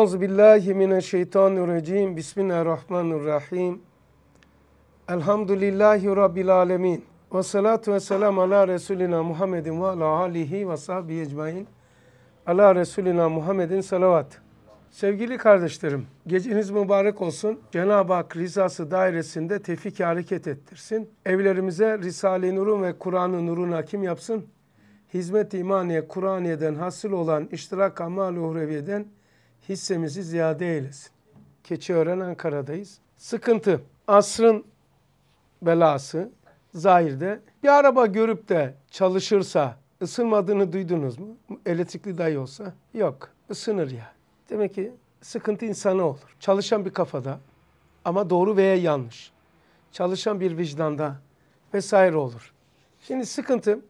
Euzu billahi mineşşeytanirracim. Bismillahirrahmanirrahim. Elhamdülillahi rabbil alamin. Ve salatu ve selam ala Resulina Muhammedin ve ala alihi ve sahbihi ecmaîn. Ala Resulina Muhammedin salavat. Sevgili kardeşlerim, geceniz mübarek olsun. Cenab-ı Hak rızası dairesinde tefik hareket ettirsin. Evlerimize Risale-i Nur'un ve Kur'an-ı Nur'un hakim yapsın. Hizmet-i imaniye, Kur'aniye'den hasıl olan iştirak amal-i uhreviyeden hissemizi ziyade eylesin. Keçiören Ankara'dayız. Sıkıntı. Asrın belası zahirde. Bir araba görüp de çalışırsa ısınmadığını duydunuz mu? Elektrikli dahi olsa. Yok. ısınır ya. Demek ki sıkıntı insana olur. Çalışan bir kafada ama doğru veya yanlış. Çalışan bir vicdanda vesaire olur. Şimdi sıkıntı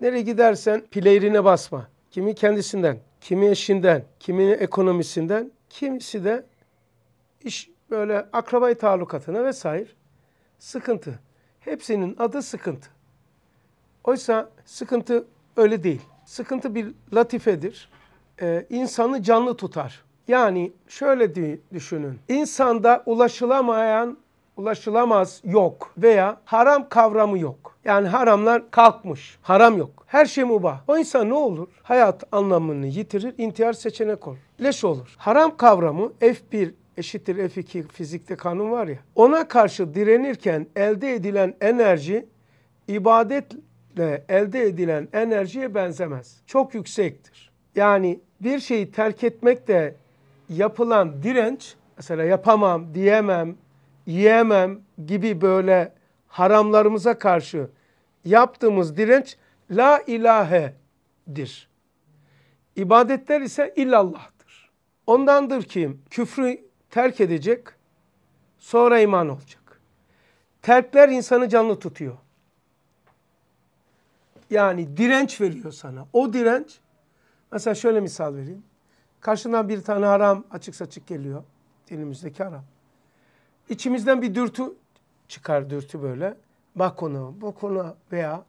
nereye gidersen pileyrine basma. Kimi kendisinden, kimi eşinden, kimini ekonomisinden, kimisi de iş böyle akrabayı talukatına vesaire sıkıntı. Hepsinin adı sıkıntı. Oysa sıkıntı öyle değil. Sıkıntı bir latifedir. Ee, insanı canlı tutar. Yani şöyle düşünün. İnsanda ulaşılamayan ulaşılamaz yok veya haram kavramı yok. Yani haramlar kalkmış. Haram yok. Her şey mübah. O insan ne olur? Hayat anlamını yitirir, intihar seçenek olur. Leş olur. Haram kavramı F1 eşittir F2 fizikte kanun var ya. Ona karşı direnirken elde edilen enerji ibadetle elde edilen enerjiye benzemez. Çok yüksektir. Yani bir şeyi terk etmekle yapılan direnç mesela yapamam, diyemem, yiyemem gibi böyle haramlarımıza karşı yaptığımız direnç la ilahedir. İbadetler ise illallah'tır. Ondandır ki küfrü terk edecek, sonra iman olacak. Terkler insanı canlı tutuyor. Yani direnç veriyor sana. O direnç, mesela şöyle misal vereyim. Karşına bir tane haram açık saçık geliyor. Elimizdeki haram içimizden bir dürtü çıkar dürtü böyle. Bak onu, bak ona veya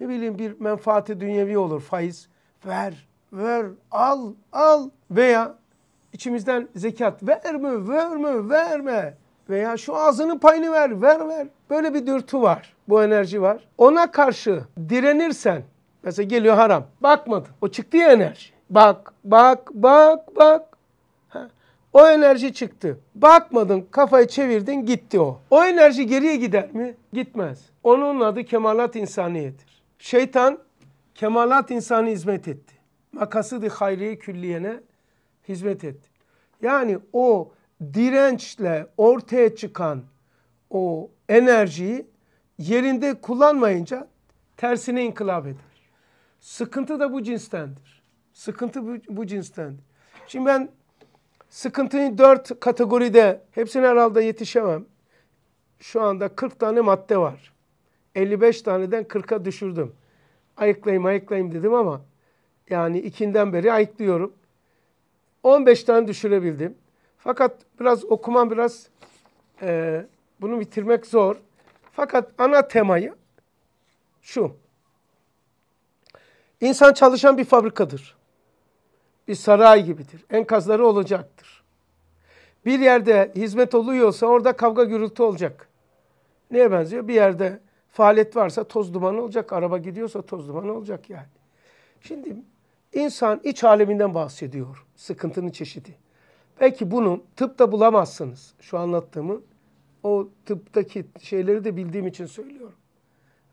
ne bileyim bir menfaati dünyevi olur faiz. Ver, ver, al, al veya içimizden zekat verme, verme, verme veya şu ağzının payını ver, ver, ver. Böyle bir dürtü var, bu enerji var. Ona karşı direnirsen, mesela geliyor haram, bakmadın. O çıktı ya enerji. Bak, bak, bak, bak. O enerji çıktı. Bakmadın kafayı çevirdin gitti o. O enerji geriye gider mi? Gitmez. Onun adı kemalat insaniyettir. Şeytan kemalat insanı hizmet etti. Makası di hayriye külliyene hizmet etti. Yani o dirençle ortaya çıkan o enerjiyi yerinde kullanmayınca tersine inkılap eder. Sıkıntı da bu cinstendir. Sıkıntı bu, bu cinstendir. Şimdi ben Sıkıntıyı dört kategoride hepsine herhalde yetişemem. Şu anda 40 tane madde var. 55 taneden 40'a düşürdüm. Ayıklayayım ayıklayayım dedim ama yani ikinden beri ayıklıyorum. 15 tane düşürebildim. Fakat biraz okuman biraz e, bunu bitirmek zor. Fakat ana temayı şu. İnsan çalışan bir fabrikadır bir saray gibidir. Enkazları olacaktır. Bir yerde hizmet oluyorsa orada kavga gürültü olacak. Neye benziyor? Bir yerde faaliyet varsa toz duman olacak. Araba gidiyorsa toz duman olacak yani. Şimdi insan iç aleminden bahsediyor. Sıkıntının çeşidi. Belki bunu tıpta bulamazsınız. Şu anlattığımı o tıptaki şeyleri de bildiğim için söylüyorum.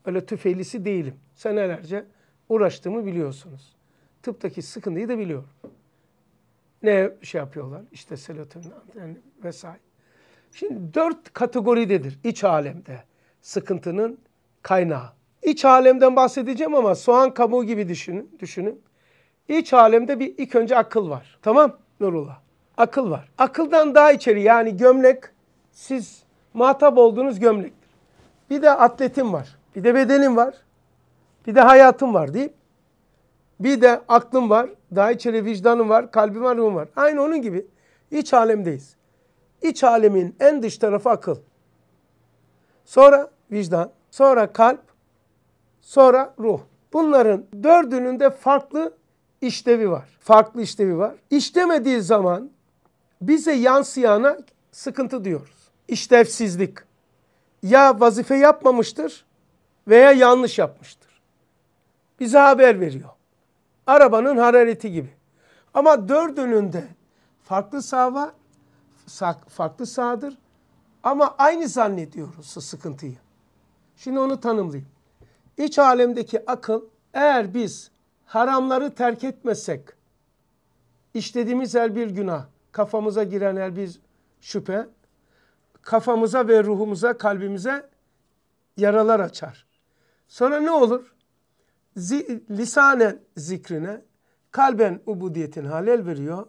Öyle tüfelisi değilim. Senelerce uğraştığımı biliyorsunuz tıptaki sıkıntıyı da biliyor. Ne şey yapıyorlar? İşte serotonin yani vesaire. Şimdi dört kategoridedir iç alemde sıkıntının kaynağı. İç alemden bahsedeceğim ama soğan kabuğu gibi düşünün. düşünün. İç alemde bir ilk önce akıl var. Tamam Nurullah? Akıl var. Akıldan daha içeri yani gömlek siz muhatap olduğunuz gömlektir. Bir de atletim var. Bir de bedenim var. Bir de hayatım var değil bir de aklım var, daha içeri vicdanım var, kalbim var, ruhum var. Aynı onun gibi iç alemdeyiz. İç alemin en dış tarafı akıl. Sonra vicdan, sonra kalp, sonra ruh. Bunların dördünün de farklı işlevi var. Farklı işlevi var. İşlemediği zaman bize yansıyana sıkıntı diyoruz. İşlevsizlik. Ya vazife yapmamıştır veya yanlış yapmıştır. Bize haber veriyor. Arabanın harareti gibi. Ama dördünün de farklı sağ var. Farklı sağdır. Ama aynı zannediyoruz sıkıntıyı. Şimdi onu tanımlayayım. İç alemdeki akıl eğer biz haramları terk etmesek işlediğimiz her bir günah, kafamıza giren her bir şüphe kafamıza ve ruhumuza, kalbimize yaralar açar. Sonra ne olur? zi, lisanen zikrine, kalben ubudiyetin halel veriyor.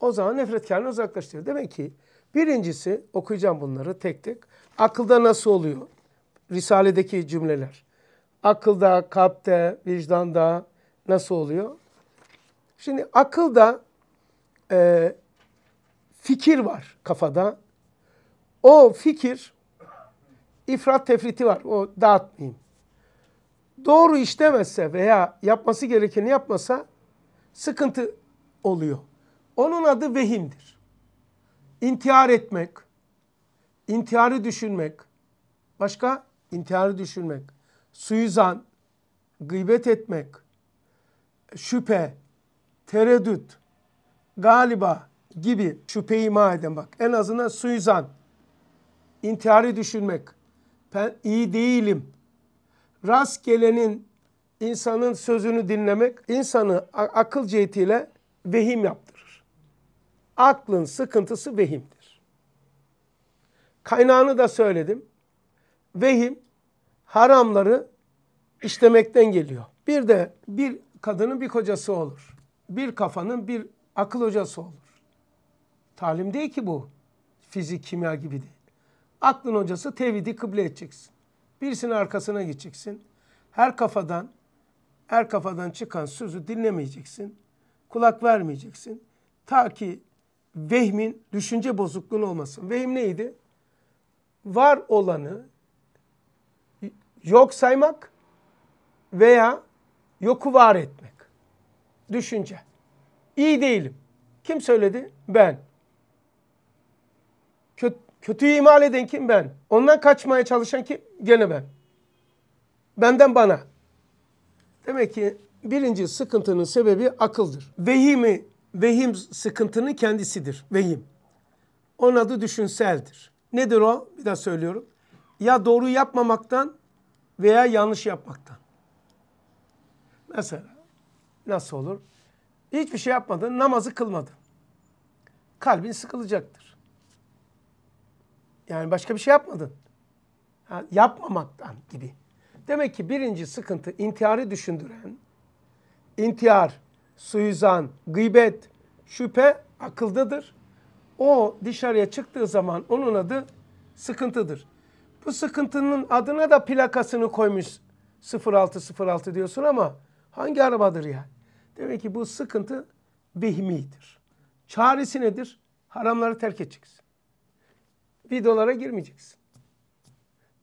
O zaman nefretkarını uzaklaştırıyor. Demek ki birincisi okuyacağım bunları tek tek. Akılda nasıl oluyor? Risaledeki cümleler. Akılda, kalpte, vicdanda nasıl oluyor? Şimdi akılda e, fikir var kafada. O fikir ifrat tefriti var. O dağıtmayayım doğru işlemezse veya yapması gerekeni yapmasa sıkıntı oluyor. Onun adı vehimdir. İntihar etmek, intiharı düşünmek, başka intiharı düşünmek, suizan, gıybet etmek, şüphe, tereddüt, galiba gibi şüpheyi ima eden bak. En azından suizan, intiharı düşünmek, ben iyi değilim, rastgelenin insanın sözünü dinlemek insanı akıl cihetiyle vehim yaptırır. Aklın sıkıntısı vehimdir. Kaynağını da söyledim. Vehim haramları işlemekten geliyor. Bir de bir kadının bir kocası olur. Bir kafanın bir akıl hocası olur. Talim değil ki bu. Fizik, kimya gibi değil. Aklın hocası tevhidi kıble edeceksin. Birisinin arkasına gideceksin. Her kafadan, her kafadan çıkan sözü dinlemeyeceksin. Kulak vermeyeceksin. Ta ki vehmin düşünce bozukluğun olmasın. Vehim neydi? Var olanı yok saymak veya yoku var etmek. Düşünce. İyi değilim. Kim söyledi? Ben. Kötüyü imal eden kim ben? Ondan kaçmaya çalışan kim? Gene ben. Benden bana. Demek ki birinci sıkıntının sebebi akıldır. Vehimi, vehim sıkıntının kendisidir. Vehim. Onun adı düşünseldir. Nedir o? Bir daha söylüyorum. Ya doğru yapmamaktan veya yanlış yapmaktan. Mesela nasıl olur? Hiçbir şey yapmadın, namazı kılmadın. Kalbin sıkılacaktır. Yani başka bir şey yapmadın. Ha, yapmamaktan gibi. Demek ki birinci sıkıntı intiharı düşündüren, intihar, suizan, gıybet, şüphe akıldadır. O dışarıya çıktığı zaman onun adı sıkıntıdır. Bu sıkıntının adına da plakasını koymuş 0606 diyorsun ama hangi arabadır ya? Demek ki bu sıkıntı vehmidir. Çaresi nedir? Haramları terk edeceksin videolara girmeyeceksin.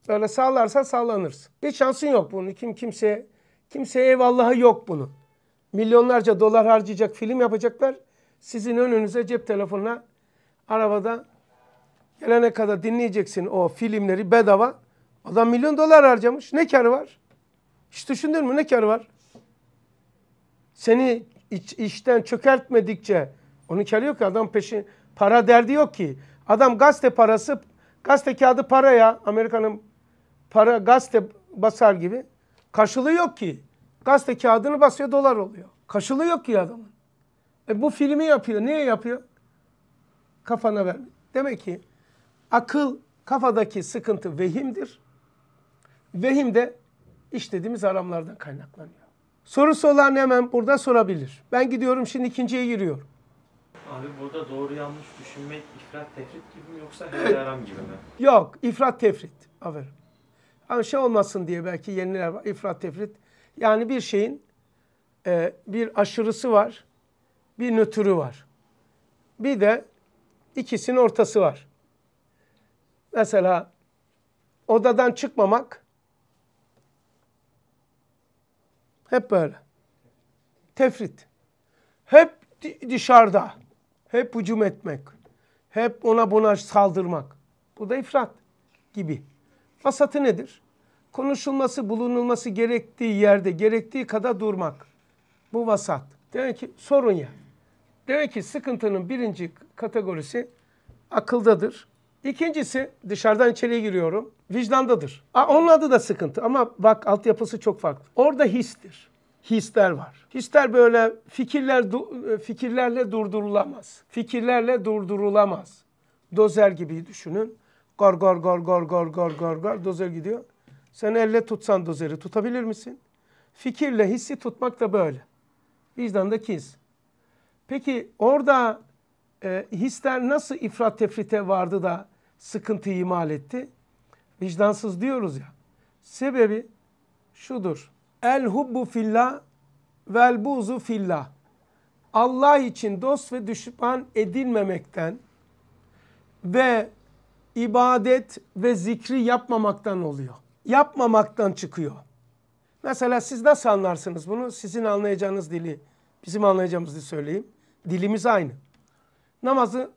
Böyle sallarsa sallanırsın. Bir şansın yok bunun. Kim kimseye kimseye eyvallahı yok bunun. Milyonlarca dolar harcayacak film yapacaklar. Sizin önünüze cep telefonuna arabada gelene kadar dinleyeceksin o filmleri bedava. Adam milyon dolar harcamış. Ne karı var? Hiç düşündün mü ne karı var? Seni iç, işten çökertmedikçe onun karı yok ki adam peşin para derdi yok ki. Adam gazete parası, gazete kağıdı para ya Amerika'nın para gazete basar gibi karşılığı yok ki. Gazete kağıdını basıyor dolar oluyor. Karşılığı yok ki adamın. E bu filmi yapıyor. Niye yapıyor? Kafana ver. Demek ki akıl kafadaki sıkıntı vehimdir. Vehim de işlediğimiz aramlardan kaynaklanıyor. Sorusu olan hemen burada sorabilir. Ben gidiyorum şimdi ikinciye giriyor. Abi burada doğru yanlış düşünmek İfrat tefrit gibi mi yoksa helal gibi mi? Yok, ifrat tefrit. Aferin. Ama şey olmasın diye belki yeniler var. İfrat tefrit. Yani bir şeyin e, bir aşırısı var, bir nötrü var. Bir de ikisinin ortası var. Mesela odadan çıkmamak hep böyle. Tefrit. Hep dışarıda. Hep hücum etmek. Hep ona buna saldırmak. Bu da ifrat gibi. Vasatı nedir? Konuşulması, bulunulması gerektiği yerde, gerektiği kadar durmak. Bu vasat. Demek ki sorun ya. Demek ki sıkıntının birinci kategorisi akıldadır. İkincisi dışarıdan içeriye giriyorum. Vicdandadır. Aa, onun adı da sıkıntı ama bak altyapısı çok farklı. Orada histir hisler var. Hisler böyle fikirler fikirlerle durdurulamaz. Fikirlerle durdurulamaz. Dozer gibi düşünün. Gor gor gor gor gor gor gor gor dozer gidiyor. Sen elle tutsan dozeri tutabilir misin? Fikirle hissi tutmak da böyle. Vicdandaki his. Peki orada e, hisler nasıl ifrat tefrite vardı da sıkıntıyı imal etti? Vicdansız diyoruz ya. Sebebi şudur. El hubbu fillah vel buzu fillah. Allah için dost ve düşman edilmemekten ve ibadet ve zikri yapmamaktan oluyor. Yapmamaktan çıkıyor. Mesela siz nasıl anlarsınız bunu? Sizin anlayacağınız dili, bizim anlayacağımız dili söyleyeyim. Dilimiz aynı. Namazı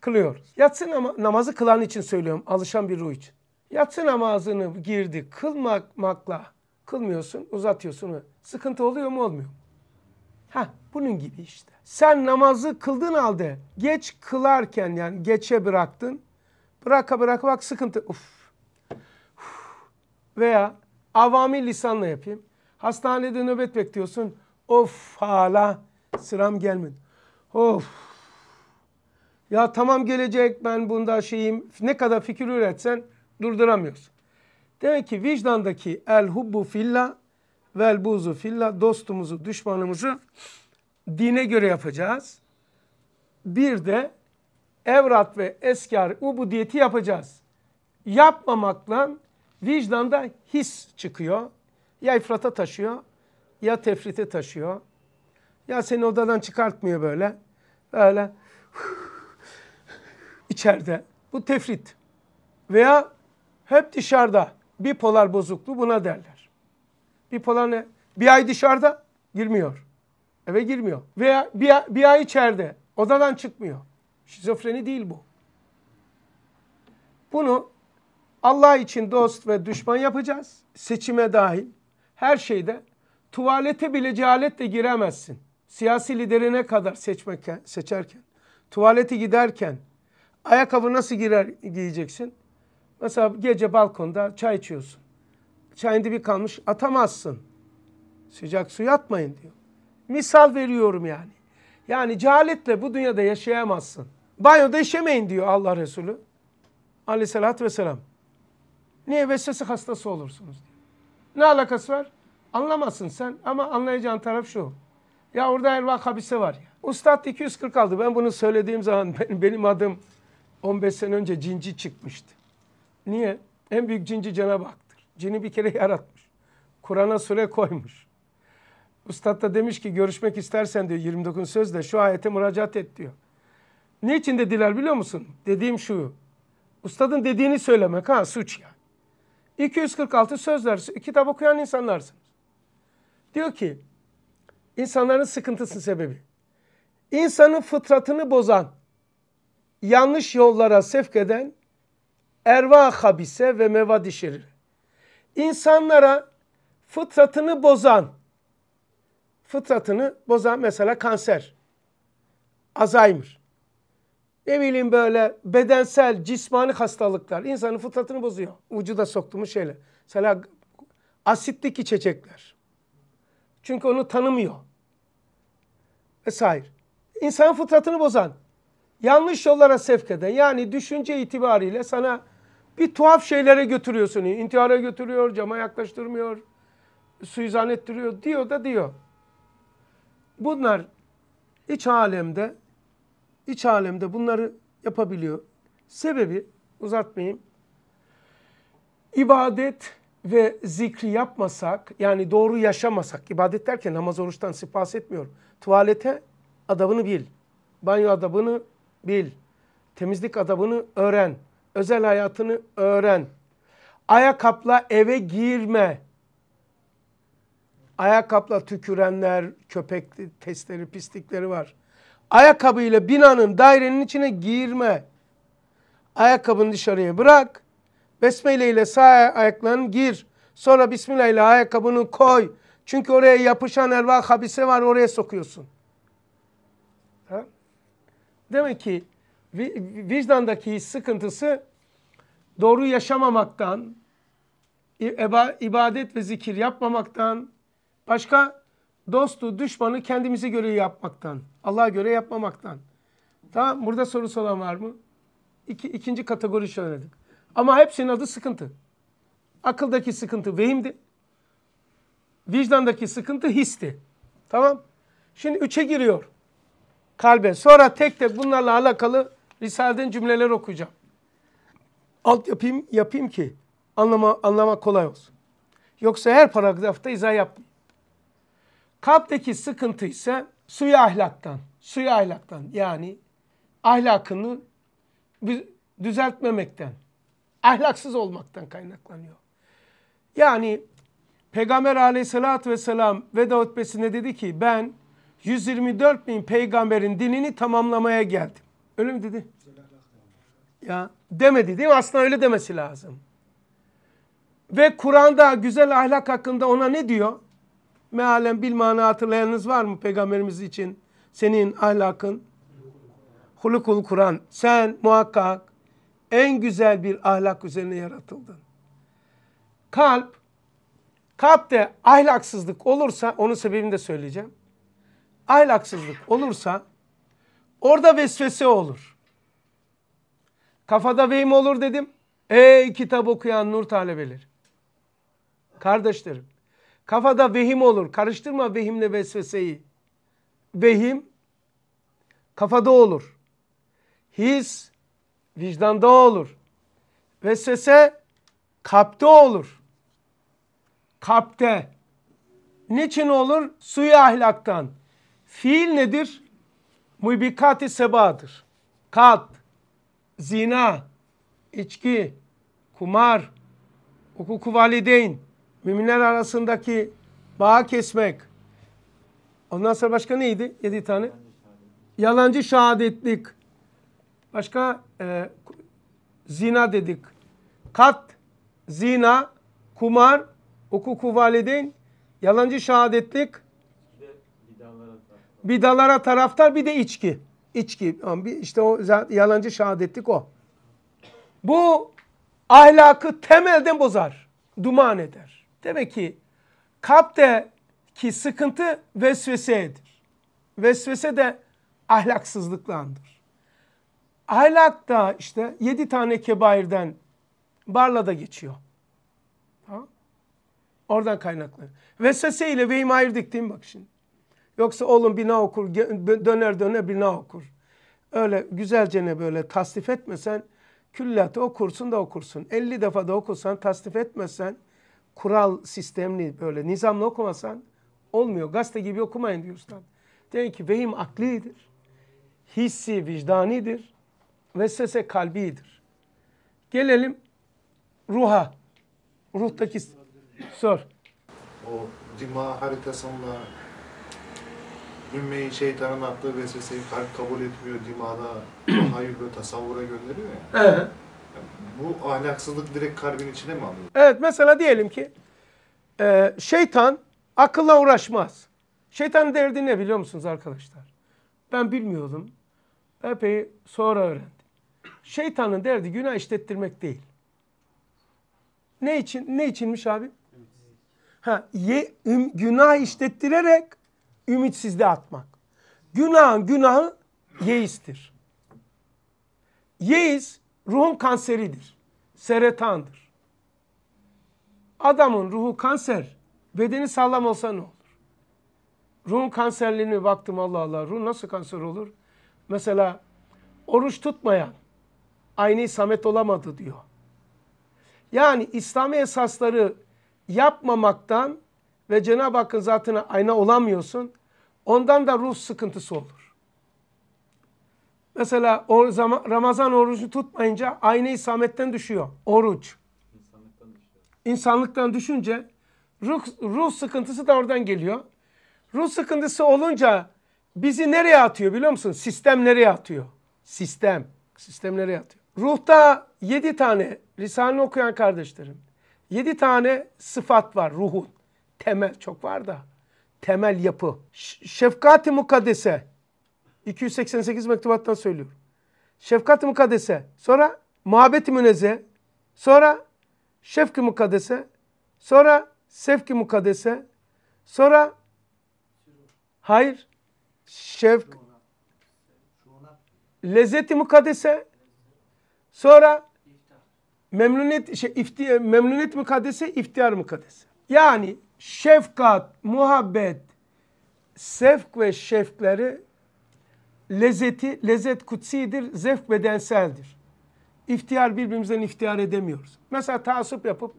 kılıyor. Yatsı nama, namazı kılan için söylüyorum, alışan bir ruh için. Yatsı namazını girdi kılmakla. Kılmıyorsun, uzatıyorsun. Sıkıntı oluyor mu olmuyor mu? Heh, bunun gibi işte. Sen namazı kıldın halde geç kılarken yani geçe bıraktın. Bıraka bıraka bak sıkıntı. Uf. Uf. Veya avami lisanla yapayım. Hastanede nöbet bekliyorsun. Of hala sıram gelmedi. Of. Ya tamam gelecek ben bunda şeyim. Ne kadar fikir üretsen durduramıyorsun. Demek ki vicdandaki el hubbu filla vel buzu filla dostumuzu, düşmanımızı dine göre yapacağız. Bir de evrat ve eskar ubudiyeti yapacağız. Yapmamakla vicdanda his çıkıyor. Ya ifrata taşıyor ya tefrite taşıyor. Ya seni odadan çıkartmıyor böyle. Böyle içeride. Bu tefrit. Veya hep dışarıda bipolar bozukluğu buna derler. Bipolar ne? Bir ay dışarıda girmiyor. Eve girmiyor. Veya bir, ay, bir ay içeride odadan çıkmıyor. Şizofreni değil bu. Bunu Allah için dost ve düşman yapacağız. Seçime dahil. Her şeyde tuvalete bile cehaletle giremezsin. Siyasi liderine kadar seçmekken, seçerken, tuvalete giderken ayakkabı nasıl girer giyeceksin? Mesela gece balkonda çay içiyorsun. Çayın dibi kalmış atamazsın. Sıcak suya atmayın diyor. Misal veriyorum yani. Yani cehaletle bu dünyada yaşayamazsın. Banyoda işemeyin diyor Allah Resulü. Aleyhissalatü vesselam. Niye vesvese hastası olursunuz? Ne alakası var? Anlamazsın sen ama anlayacağın taraf şu. Ya orada ervak habise var ya. Ustad 240 aldı. Ben bunu söylediğim zaman benim adım 15 sene önce cinci çıkmıştı. Niye? En büyük cinci cene baktır. Cini bir kere yaratmış. Kur'an'a sure koymuş. Üstad da demiş ki görüşmek istersen diyor 29 sözle şu ayete müracaat et diyor. Niçin dediler biliyor musun? Dediğim şu. Ustadın dediğini söylemek ha suç yani. 246 sözler kitap okuyan insanlarsınız. Diyor ki insanların sıkıntısının sebebi. İnsanın fıtratını bozan, yanlış yollara sevk eden erva habise ve meva şerire. İnsanlara fıtratını bozan, fıtratını bozan mesela kanser, Alzheimer, ne bileyim böyle bedensel, cismani hastalıklar insanın fıtratını bozuyor. Vücuda soktuğumuz şeyle, Mesela asitlik içecekler. Çünkü onu tanımıyor. Vesaire. İnsan fıtratını bozan, yanlış yollara sevk eden yani düşünce itibariyle sana bir tuhaf şeylere götürüyorsun. İntihara götürüyor, cama yaklaştırmıyor, suizan ettiriyor diyor da diyor. Bunlar iç alemde, iç alemde bunları yapabiliyor. Sebebi uzatmayayım. İbadet ve zikri yapmasak, yani doğru yaşamasak, ibadet derken namaz oruçtan sipahs etmiyorum. Tuvalete adabını bil, banyo adabını bil, temizlik adabını öğren, özel hayatını öğren. Ayakkabla eve girme. Ayakkabla tükürenler, köpek testleri, pislikleri var. Ayakkabıyla binanın, dairenin içine girme. Ayakkabını dışarıya bırak. Besmele ile sağ ayaklarını gir. Sonra Bismillah ile ayakkabını koy. Çünkü oraya yapışan erva habise var oraya sokuyorsun. Ha? Demek ki vicdandaki sıkıntısı doğru yaşamamaktan, ibadet ve zikir yapmamaktan, başka dostu, düşmanı kendimize göre yapmaktan, Allah'a göre yapmamaktan. Tamam Burada soru olan var mı? İki, ikinci kategori söyledik. Ama hepsinin adı sıkıntı. Akıldaki sıkıntı vehimdi. Vicdandaki sıkıntı histi. Tamam. Şimdi üçe giriyor. Kalbe. Sonra tek tek bunlarla alakalı Risale'den cümleler okuyacağım. Alt yapayım, yapayım ki anlama, anlama kolay olsun. Yoksa her paragrafta izah yapmayın. Kalpteki sıkıntı ise suya ahlaktan, suya ahlaktan yani ahlakını düzeltmemekten, ahlaksız olmaktan kaynaklanıyor. Yani Peygamber aleyhissalatü vesselam veda hutbesinde dedi ki ben 124 bin peygamberin dinini tamamlamaya geldim. Öyle mi dedi? Ya demedi değil mi? Aslında öyle demesi lazım. Ve Kur'an'da güzel ahlak hakkında ona ne diyor? Mealen bil mana hatırlayanınız var mı peygamberimiz için? Senin ahlakın hulukul Kur'an. Sen muhakkak en güzel bir ahlak üzerine yaratıldın. Kalp, kalpte ahlaksızlık olursa, onun sebebini de söyleyeceğim. Ahlaksızlık olursa Orada vesvese olur. Kafada vehim olur dedim. Ey kitap okuyan nur talebeleri. Kardeşlerim. Kafada vehim olur. Karıştırma vehimle vesveseyi. Vehim kafada olur. His vicdanda olur. Vesvese kalpte olur. Kalpte. Niçin olur? Suyu ahlaktan. Fiil nedir? mübikati sebadır. Kat, zina, içki, kumar, hukuku valideyn, müminler arasındaki bağ kesmek. Ondan sonra başka neydi? Yedi tane. Yalancı şehadetlik. Başka e, zina dedik. Kat, zina, kumar, hukuku valideyn, yalancı şehadetlik, Bidalara taraftar bir de içki. İçki. işte o yalancı şehadetlik o. Bu ahlakı temelden bozar. Duman eder. Demek ki kalpte ki sıkıntı vesvesedir. Vesvese de ahlaksızlıklandır. Ahlak da işte yedi tane kebairden da geçiyor. Ha? Oradan kaynaklı. Vesvese ile vehim ayırdık değil mi bak şimdi? Yoksa oğlum bina okur döner döner bina okur. Öyle güzelce ne böyle tasdif etmesen külliyatı okursun da okursun. 50 defa da okursan tasdif etmesen, kural sistemli böyle nizamlı okumasan olmuyor. Gazete gibi okumayın diyor üstad. Demek ki vehim aklidir. Hissi vicdanidir. Vesvese kalbidir. Gelelim ruha. Ruhtaki sor. O dima haritasında ümmeyi şeytanın attığı vesveseyi kalp kabul etmiyor, dimağına, hayır ve tasavvura gönderiyor ya. Evet. Bu ahlaksızlık direkt kalbin içine mi alıyor? Evet mesela diyelim ki e, şeytan akılla uğraşmaz. Şeytanın derdi ne biliyor musunuz arkadaşlar? Ben bilmiyordum. Epey sonra öğrendim. Şeytanın derdi günah işlettirmek değil. Ne için? Ne içinmiş abi? Ha, ye, günah işlettirerek ümitsizliğe atmak. Günahın günahı yeistir. Yeis ruhun kanseridir. Seretandır. Adamın ruhu kanser. Bedeni sağlam olsa ne olur? Ruhun kanserliğine baktım Allah Allah. Ruh nasıl kanser olur? Mesela oruç tutmayan aynı samet olamadı diyor. Yani İslami esasları yapmamaktan ve Cenab-ı Hakk'ın zatına ayna olamıyorsun. Ondan da ruh sıkıntısı olur. Mesela o zaman Ramazan orucu tutmayınca aynayı sametten düşüyor oruç. İnsanlıktan, İnsanlıktan düşünce ruh, ruh sıkıntısı da oradan geliyor. Ruh sıkıntısı olunca bizi nereye atıyor biliyor musun? Sistem nereye atıyor? Sistem. Sistem nereye atıyor? Ruhta yedi tane, Risale'ni okuyan kardeşlerim. Yedi tane sıfat var ruhun temel çok var da temel yapı. Şefkati mukaddese 288 mektubattan söylüyor. Şefkat-ı mukaddese sonra muhabbet Müneze. sonra şefk-i mukaddese sonra sevk-i mukaddese sonra hayır şefk lezzet-i mukaddese sonra memnuniyet şey, ifti, memnuniyet mukaddese iftihar mukaddese. Yani şefkat, muhabbet, sevk ve şefkleri lezzeti, lezzet kutsidir, zevk bedenseldir. İftihar birbirimizden iftihar edemiyoruz. Mesela taassup yapıp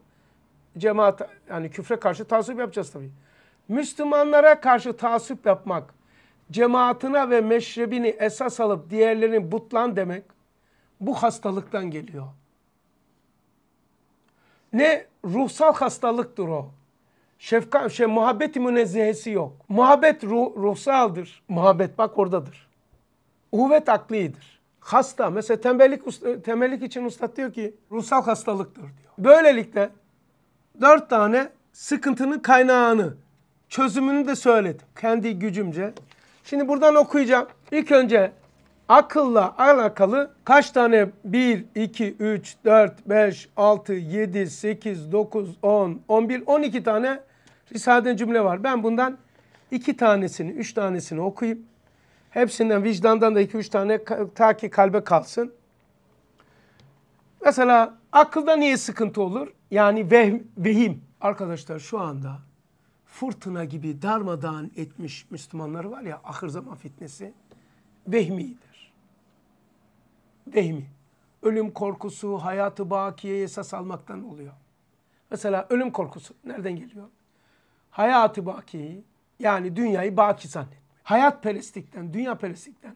cemaat yani küfre karşı taassup yapacağız tabii. Müslümanlara karşı taassup yapmak, cemaatine ve meşrebini esas alıp diğerlerini butlan demek bu hastalıktan geliyor. Ne ruhsal hastalıktır o şefka, şey, muhabbeti münezzehesi yok. Muhabbet ruh, ruhsaldır. Muhabbet bak oradadır. Uvet aklidir. Hasta mesela tembellik, tembellik için usta diyor ki ruhsal hastalıktır diyor. Böylelikle dört tane sıkıntının kaynağını çözümünü de söyledim. Kendi gücümce. Şimdi buradan okuyacağım. İlk önce akılla alakalı kaç tane 1, 2, 3, 4, 5, 6, 7, 8, 9, 10, 11, 12 tane Risale'den cümle var. Ben bundan iki tanesini, üç tanesini okuyayım. hepsinden vicdandan da iki üç tane ta ki kalbe kalsın. Mesela akılda niye sıkıntı olur? Yani vehm, vehim. Arkadaşlar şu anda fırtına gibi darmadağın etmiş Müslümanları var ya ahır zaman fitnesi vehmidir. Vehmi. Ölüm korkusu hayatı bakiyeye esas almaktan oluyor. Mesela ölüm korkusu nereden geliyor? hayatı baki, yani dünyayı baki zannetmek. Hayat perestlikten, dünya perestlikten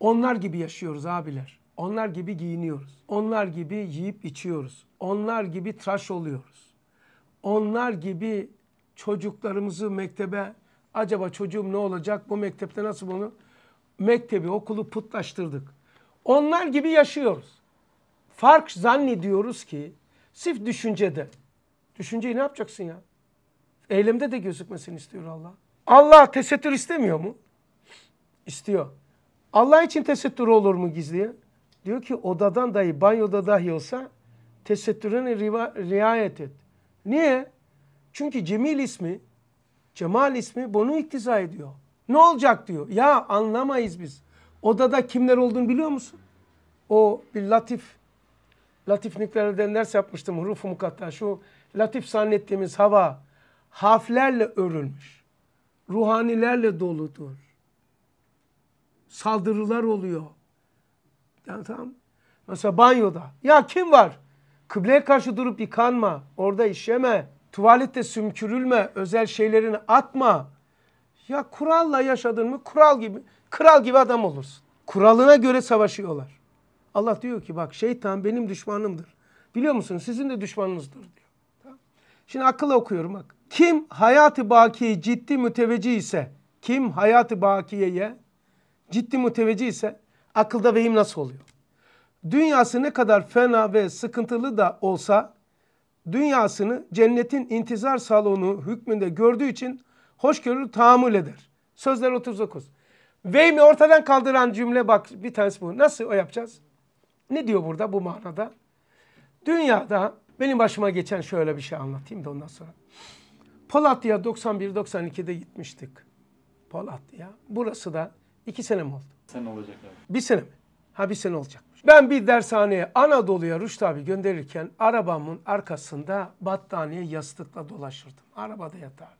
onlar gibi yaşıyoruz abiler. Onlar gibi giyiniyoruz. Onlar gibi yiyip içiyoruz. Onlar gibi tıraş oluyoruz. Onlar gibi çocuklarımızı mektebe acaba çocuğum ne olacak? Bu mektepte nasıl bunu? Mektebi, okulu putlaştırdık. Onlar gibi yaşıyoruz. Fark zannediyoruz ki sif düşüncede. Düşünceyi ne yapacaksın ya? Eylemde de gözükmesini istiyor Allah. Allah tesettür istemiyor mu? İstiyor. Allah için tesettür olur mu gizliye? Diyor ki odadan dahi, banyoda dahi olsa tesettürüne riayet et. Niye? Çünkü Cemil ismi, Cemal ismi bunu iktiza ediyor. Ne olacak diyor. Ya anlamayız biz. Odada kimler olduğunu biliyor musun? O bir latif, latif nükleerden ders yapmıştım huruf-u mukatta. Şu latif zannettiğimiz hava, harflerle örülmüş. Ruhanilerle doludur. Saldırılar oluyor. Yani tamam. Mesela banyoda. Ya kim var? Kıbleye karşı durup yıkanma. Orada işeme. Tuvalette sümkürülme. Özel şeylerini atma. Ya kuralla yaşadın mı kural gibi kral gibi adam olursun. Kuralına göre savaşıyorlar. Allah diyor ki bak şeytan benim düşmanımdır. Biliyor musun sizin de düşmanınızdır diyor. Şimdi akılla okuyorum bak. Kim hayatı bakiye ciddi mütevecci ise, kim hayatı bakiyeye ciddi mütevecci ise akılda vehim nasıl oluyor? Dünyası ne kadar fena ve sıkıntılı da olsa dünyasını cennetin intizar salonu hükmünde gördüğü için hoşgörülü tahammül eder. Sözler 39. Vehmi ortadan kaldıran cümle bak bir tanesi bu. Nasıl o yapacağız? Ne diyor burada bu manada? Dünyada benim başıma geçen şöyle bir şey anlatayım da ondan sonra. Polatya 91-92'de gitmiştik. Polatya. Burası da iki sene mi oldu? Sen olacak abi. Bir sene mi? Ha bir sene olacakmış. Ben bir dershaneye Anadolu'ya Rüşt abi gönderirken arabamın arkasında battaniye yastıkla dolaşırdım. Arabada yatardım.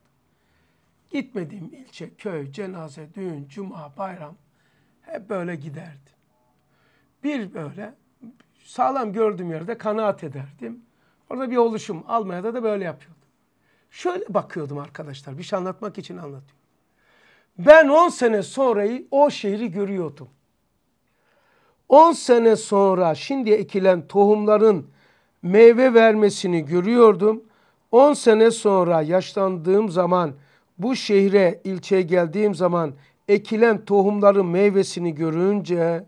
Gitmediğim ilçe, köy, cenaze, düğün, cuma, bayram hep böyle giderdim. Bir böyle sağlam gördüğüm yerde kanaat ederdim. Orada bir oluşum. almaya da da böyle yapıyor. Şöyle bakıyordum arkadaşlar. Bir şey anlatmak için anlatıyorum. Ben 10 sene sonrayı o şehri görüyordum. 10 sene sonra şimdi ekilen tohumların meyve vermesini görüyordum. 10 sene sonra yaşlandığım zaman bu şehre, ilçeye geldiğim zaman ekilen tohumların meyvesini görünce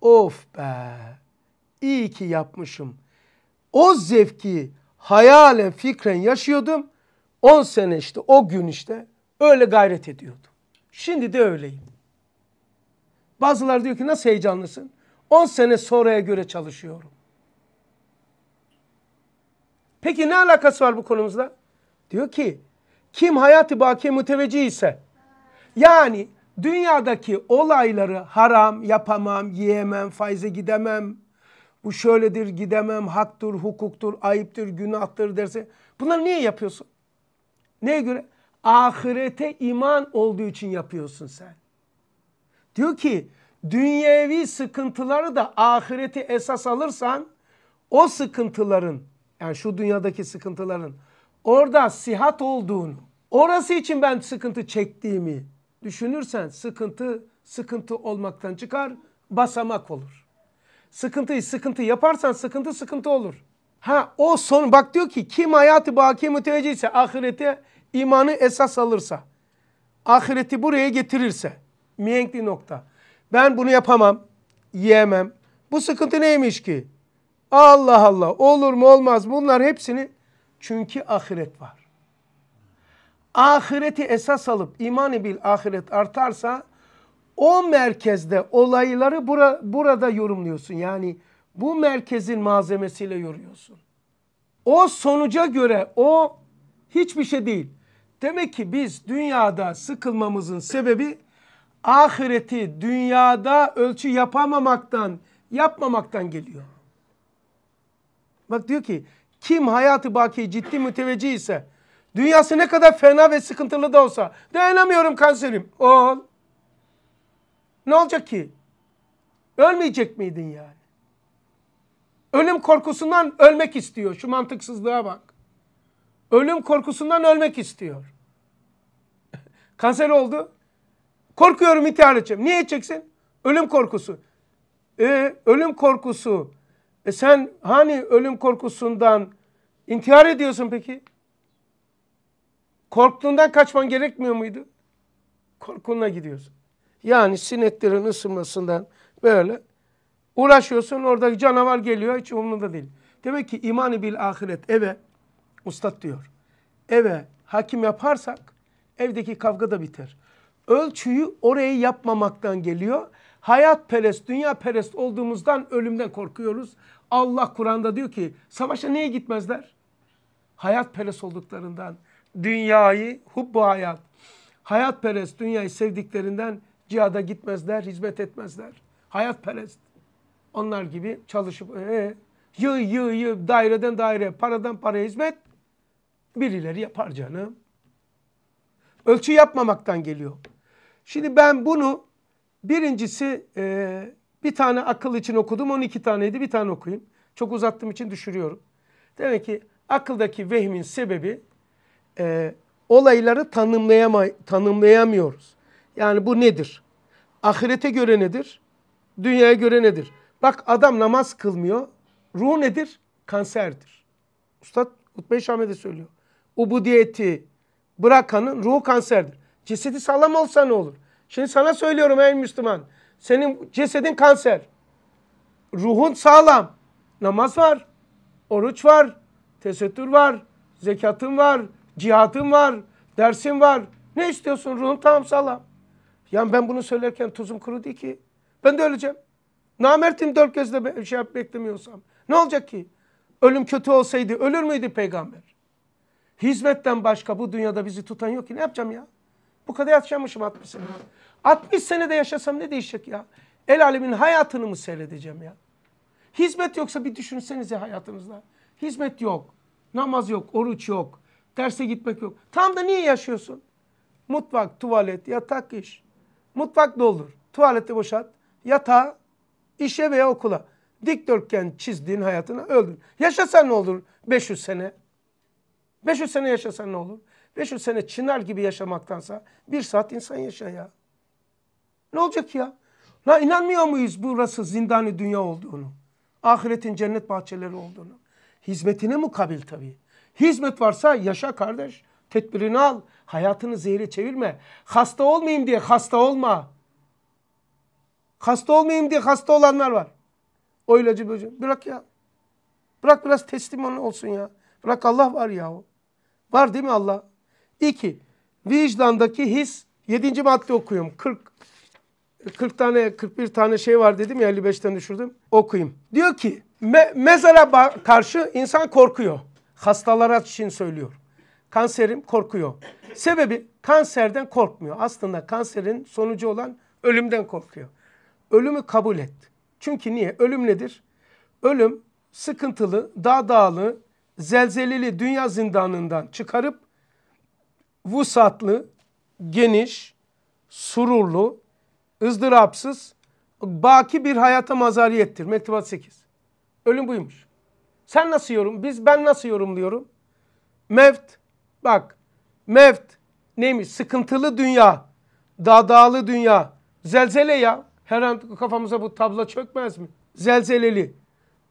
of be iyi ki yapmışım. O zevki hayalen fikren yaşıyordum. 10 sene işte o gün işte öyle gayret ediyordum. Şimdi de öyleyim. Bazılar diyor ki nasıl heyecanlısın? 10 sene sonraya göre çalışıyorum. Peki ne alakası var bu konumuzla? Diyor ki kim hayatı baki mütevecci ise yani dünyadaki olayları haram yapamam, yiyemem, faize gidemem, bu şöyledir gidemem, haktır, hukuktur, ayıptır, günahtır derse bunları niye yapıyorsun? Neye göre? Ahirete iman olduğu için yapıyorsun sen. Diyor ki dünyevi sıkıntıları da ahireti esas alırsan o sıkıntıların yani şu dünyadaki sıkıntıların orada sihat olduğunu orası için ben sıkıntı çektiğimi düşünürsen sıkıntı sıkıntı olmaktan çıkar basamak olur. Sıkıntıyı sıkıntı yaparsan sıkıntı sıkıntı olur. Ha o son bak diyor ki kim hayatı baki müteveccih ise ahirete imanı esas alırsa, ahireti buraya getirirse, miyenkli nokta. Ben bunu yapamam, yiyemem. Bu sıkıntı neymiş ki? Allah Allah olur mu olmaz bunlar hepsini çünkü ahiret var. Ahireti esas alıp imanı bil ahiret artarsa o merkezde olayları bura, burada yorumluyorsun. Yani bu merkezin malzemesiyle yoruyorsun. O sonuca göre o hiçbir şey değil. Demek ki biz dünyada sıkılmamızın sebebi ahireti dünyada ölçü yapamamaktan, yapmamaktan geliyor. Bak diyor ki kim hayatı baki ciddi mütevecci ise dünyası ne kadar fena ve sıkıntılı da olsa dayanamıyorum kanserim. Ol. Ne olacak ki? Ölmeyecek miydin yani? Ölüm korkusundan ölmek istiyor. Şu mantıksızlığa bak. Ölüm korkusundan ölmek istiyor. Kanser oldu. Korkuyorum intihar edeceğim. Niye edeceksin? Ölüm korkusu. E, ölüm korkusu. E sen hani ölüm korkusundan intihar ediyorsun peki? Korktuğundan kaçman gerekmiyor muydu? Korkunla gidiyorsun. Yani sinetlerin ısınmasından böyle uğraşıyorsun. Orada canavar geliyor hiç umurunda değil. Demek ki imanı bil ahiret eve ustat diyor. Eve hakim yaparsak Evdeki kavga da biter. Ölçüyü orayı yapmamaktan geliyor. Hayat perest, dünya perest olduğumuzdan ölümden korkuyoruz. Allah Kur'an'da diyor ki savaşa niye gitmezler? Hayat perest olduklarından. Dünyayı, hubbu hayat. Hayat perest, dünyayı sevdiklerinden cihada gitmezler, hizmet etmezler. Hayat perest. Onlar gibi çalışıp ee, yığ yığ yığ daireden daire, paradan paraya hizmet birileri yapar canım. Ölçü yapmamaktan geliyor. Şimdi ben bunu birincisi e, bir tane akıl için okudum. 12 taneydi bir tane okuyayım. Çok uzattığım için düşürüyorum. Demek ki akıldaki vehmin sebebi e, olayları tanımlayamay tanımlayamıyoruz. Yani bu nedir? Ahirete göre nedir? Dünyaya göre nedir? Bak adam namaz kılmıyor. Ruh nedir? Kanserdir. Ustad Utbe Şame'de söylüyor. Ubudiyeti, bırakanın ruhu kanserdir. Cesedi sağlam olsa ne olur? Şimdi sana söylüyorum ey Müslüman. Senin cesedin kanser. Ruhun sağlam. Namaz var. Oruç var. Tesettür var. Zekatın var. Cihadın var. Dersin var. Ne istiyorsun? Ruhun tam sağlam. Yani ben bunu söylerken tuzum kuru değil ki. Ben de öleceğim. Namertim dört gözle şey beklemiyorsam. Ne olacak ki? Ölüm kötü olsaydı ölür müydü peygamber? Hizmetten başka bu dünyada bizi tutan yok ki. Ne yapacağım ya? Bu kadar yaşamışım 60 sene. 60 senede yaşasam ne değişecek ya? El alemin hayatını mı seyredeceğim ya? Hizmet yoksa bir düşünsenize hayatınızda. Hizmet yok. Namaz yok. Oruç yok. Derse gitmek yok. Tam da niye yaşıyorsun? Mutfak, tuvalet, yatak iş. Mutfak doldur. Tuvaleti boşalt. Yatağa, işe veya okula. Dikdörtgen çizdiğin hayatına öldür. Yaşasan ne olur 500 sene? 500 sene yaşasan ne olur? 500 sene çınar gibi yaşamaktansa bir saat insan yaşa ya. Ne olacak ya? La inanmıyor muyuz burası zindani dünya olduğunu? Ahiretin cennet bahçeleri olduğunu? Hizmetine mukabil tabii. Hizmet varsa yaşa kardeş. Tedbirini al. Hayatını zehire çevirme. Hasta olmayayım diye hasta olma. Hasta olmayayım diye hasta olanlar var. O ilacı böceği. Bırak ya. Bırak biraz teslim olsun ya. Bırak Allah var yahu. Var değil mi Allah? İki, vicdandaki his. Yedinci madde okuyorum. 40 40 tane 41 tane şey var dedim ya 55'ten düşürdüm. Okuyayım. Diyor ki me mezara karşı insan korkuyor. Hastalara için söylüyor. Kanserim korkuyor. Sebebi kanserden korkmuyor. Aslında kanserin sonucu olan ölümden korkuyor. Ölümü kabul et. Çünkü niye? Ölüm nedir? Ölüm sıkıntılı, daha dağlı, zelzeleli dünya zindanından çıkarıp vusatlı, geniş, sururlu, ızdırapsız, baki bir hayata mazari ettir. Mektubat 8. Ölüm buymuş. Sen nasıl yorum? Biz ben nasıl yorumluyorum? Mevt. Bak. Mevt neymiş? Sıkıntılı dünya. Dağdağlı dünya. Zelzele ya. Her an kafamıza bu tabla çökmez mi? Zelzeleli.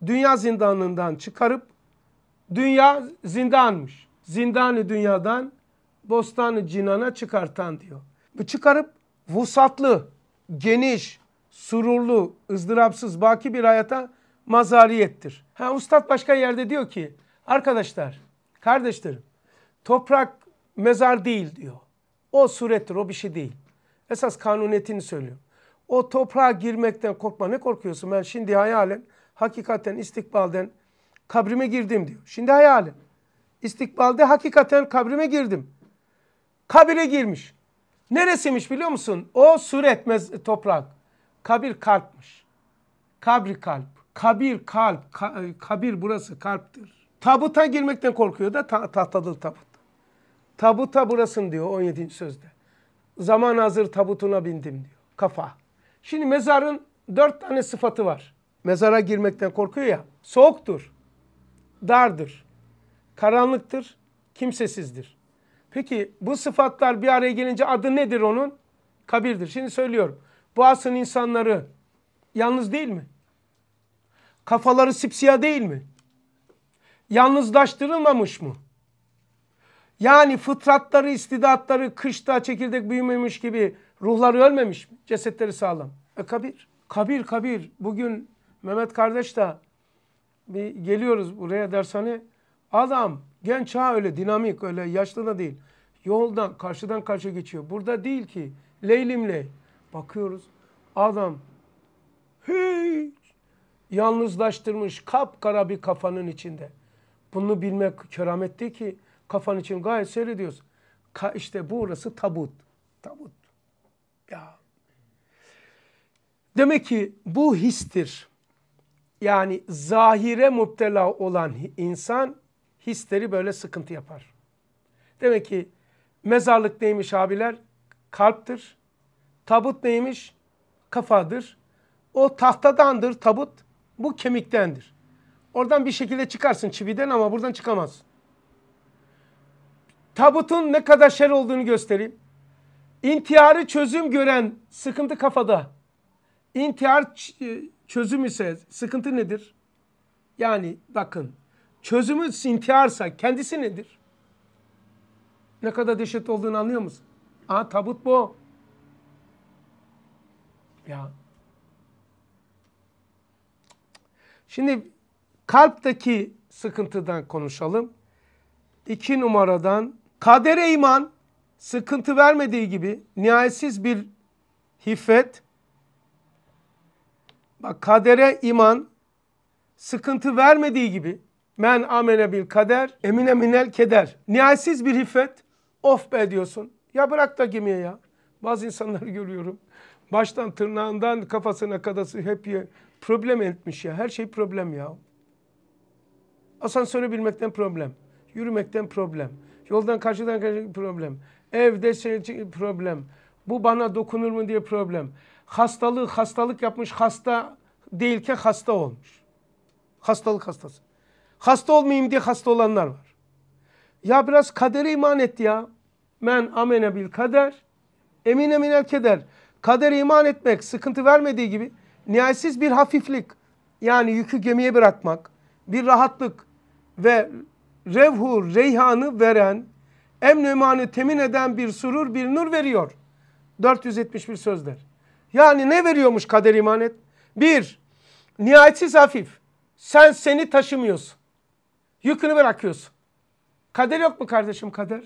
Dünya zindanından çıkarıp Dünya zindanmış. Zindanı dünyadan bostanı cinana çıkartan diyor. Bu çıkarıp vusatlı, geniş, sururlu, ızdırapsız, baki bir hayata mazariyettir. Ha, Ustad başka yerde diyor ki, arkadaşlar, kardeşlerim, toprak mezar değil diyor. O surettir, o bir şey değil. Esas kanunetini söylüyor. O toprağa girmekten korkma. Ne korkuyorsun? Ben şimdi hayalen, hakikaten, istikbalden, Kabrime girdim diyor. Şimdi hayali. İstikbalde hakikaten kabrime girdim. Kabire girmiş. Neresiymiş biliyor musun? O suret toprak. Kabir kalpmiş. Kabri kalp. Kabir kalp. Ka e, kabir burası kalptir. Tabuta girmekten korkuyor da ta tahtalı tabut. Tabuta burasın diyor 17. sözde. Zaman hazır tabutuna bindim diyor. Kafa. Şimdi mezarın dört tane sıfatı var. Mezara girmekten korkuyor ya. Soğuktur dardır, karanlıktır, kimsesizdir. Peki bu sıfatlar bir araya gelince adı nedir onun? Kabirdir. Şimdi söylüyorum. Bu asrın insanları yalnız değil mi? Kafaları sipsiyah değil mi? Yalnızlaştırılmamış mı? Yani fıtratları, istidatları kışta çekirdek büyümemiş gibi ruhları ölmemiş mi? Cesetleri sağlam. E kabir. Kabir kabir. Bugün Mehmet kardeş de bir geliyoruz buraya dershane. Adam genç ha öyle dinamik öyle yaşlı da değil. Yoldan karşıdan karşı geçiyor. Burada değil ki leylimle. Bakıyoruz adam hiç yalnızlaştırmış kapkara bir kafanın içinde. Bunu bilmek keramet değil ki kafanın için gayet seyrediyoruz. Ka işte burası tabut. Tabut. Ya. Demek ki bu histir. Yani zahire muptela olan insan hisleri böyle sıkıntı yapar. Demek ki mezarlık neymiş abiler? Kalptir. Tabut neymiş? Kafadır. O tahtadandır tabut. Bu kemiktendir. Oradan bir şekilde çıkarsın çividen ama buradan çıkamaz. Tabutun ne kadar şer olduğunu göstereyim. İntiharı çözüm gören sıkıntı kafada. İntihar Çözüm ise sıkıntı nedir? Yani bakın çözümü intiharsa kendisi nedir? Ne kadar dehşet olduğunu anlıyor musun? Aa tabut bu. Ya. Şimdi kalpteki sıkıntıdan konuşalım. İki numaradan kadere iman sıkıntı vermediği gibi nihayetsiz bir hifet. Bak kadere iman sıkıntı vermediği gibi men amene bil kader emine minel keder. Nihayetsiz bir hifet of be diyorsun. Ya bırak da gemiye ya. Bazı insanları görüyorum. Baştan tırnağından kafasına kadası hep ye. problem etmiş ya. Her şey problem ya. Asansörü bilmekten problem. Yürümekten problem. Yoldan karşıdan karşı problem. Evde şey problem. Bu bana dokunur mu diye problem. Hastalığı hastalık yapmış hasta değil ki hasta olmuş. Hastalık hastası. Hasta olmayayım diye hasta olanlar var. Ya biraz kadere iman et ya. Men amene bil kader. Emin emin el keder. Kadere iman etmek sıkıntı vermediği gibi nihayetsiz bir hafiflik. Yani yükü gemiye bırakmak. Bir rahatlık ve revhu reyhanı veren, emn temin eden bir surur, bir nur veriyor. 471 sözler. Yani ne veriyormuş kader imanet? Bir, nihayetsiz hafif. Sen seni taşımıyorsun. Yükünü bırakıyorsun. Kader yok mu kardeşim kader?